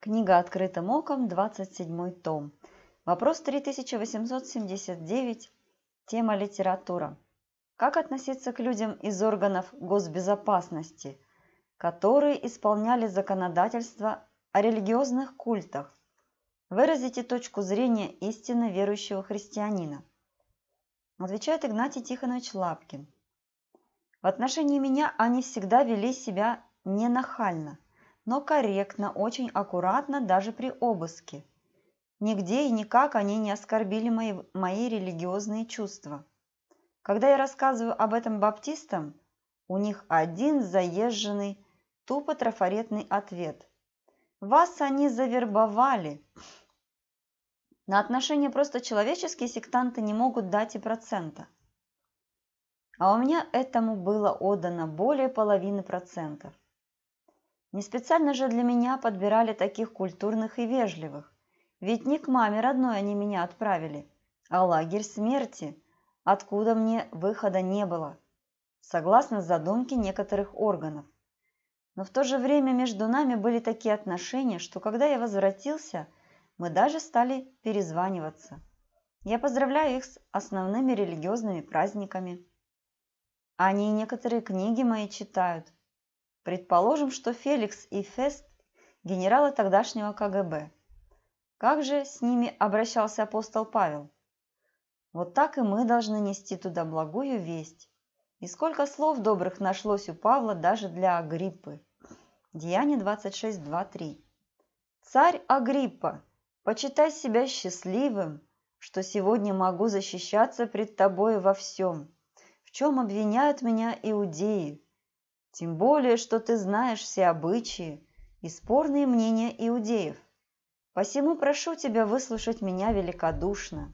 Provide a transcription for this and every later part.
Книга «Открытым оком», 27 том. Вопрос 3879. Тема «Литература». Как относиться к людям из органов госбезопасности, которые исполняли законодательство о религиозных культах? Выразите точку зрения истинно верующего христианина. Отвечает Игнатий Тихонович Лапкин. В отношении меня они всегда вели себя ненахально – но корректно, очень аккуратно даже при обыске. Нигде и никак они не оскорбили мои, мои религиозные чувства. Когда я рассказываю об этом баптистам, у них один заезженный, тупо трафаретный ответ. Вас они завербовали. На отношения просто человеческие сектанты не могут дать и процента. А у меня этому было отдано более половины процентов. Не специально же для меня подбирали таких культурных и вежливых. Ведь не к маме родной они меня отправили, а лагерь смерти, откуда мне выхода не было, согласно задумке некоторых органов. Но в то же время между нами были такие отношения, что когда я возвратился, мы даже стали перезваниваться. Я поздравляю их с основными религиозными праздниками. Они некоторые книги мои читают – Предположим, что Феликс и Фест – генералы тогдашнего КГБ. Как же с ними обращался апостол Павел? Вот так и мы должны нести туда благую весть. И сколько слов добрых нашлось у Павла даже для Агриппы. Деяние 26.2.3 «Царь Агриппа, почитай себя счастливым, что сегодня могу защищаться пред тобой во всем, в чем обвиняют меня иудеи, тем более, что ты знаешь все обычаи и спорные мнения иудеев. Посему прошу тебя выслушать меня великодушно.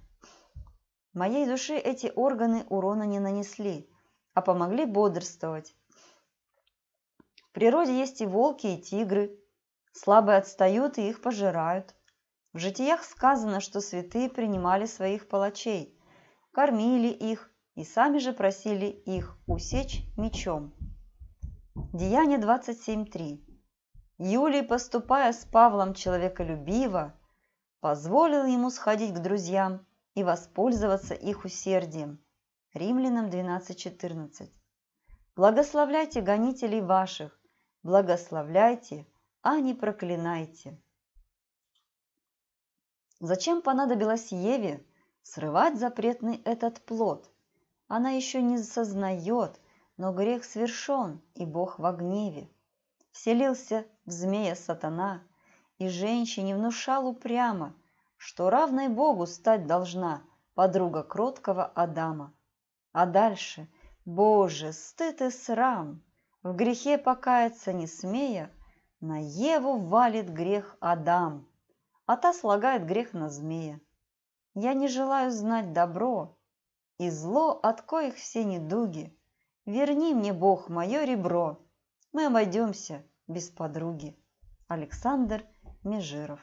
Моей душе эти органы урона не нанесли, а помогли бодрствовать. В природе есть и волки, и тигры. Слабые отстают и их пожирают. В житиях сказано, что святые принимали своих палачей, кормили их и сами же просили их усечь мечом. Деяние 27.3. Юлий, поступая с Павлом человеколюбиво, позволил ему сходить к друзьям и воспользоваться их усердием. Римлянам 12.14. Благословляйте гонителей ваших, благословляйте, а не проклинайте. Зачем понадобилось Еве срывать запретный этот плод? Она еще не сознает, но грех свершен, и Бог во гневе. Вселился в змея сатана, и женщине внушал упрямо, что равной Богу стать должна подруга кроткого Адама. А дальше, Боже, стыд и срам, в грехе покаяться не смея, на Еву валит грех Адам, а та слагает грех на змея. Я не желаю знать добро и зло, от коих все недуги – Верни мне, Бог, мое ребро. Мы обойдемся без подруги. Александр Межиров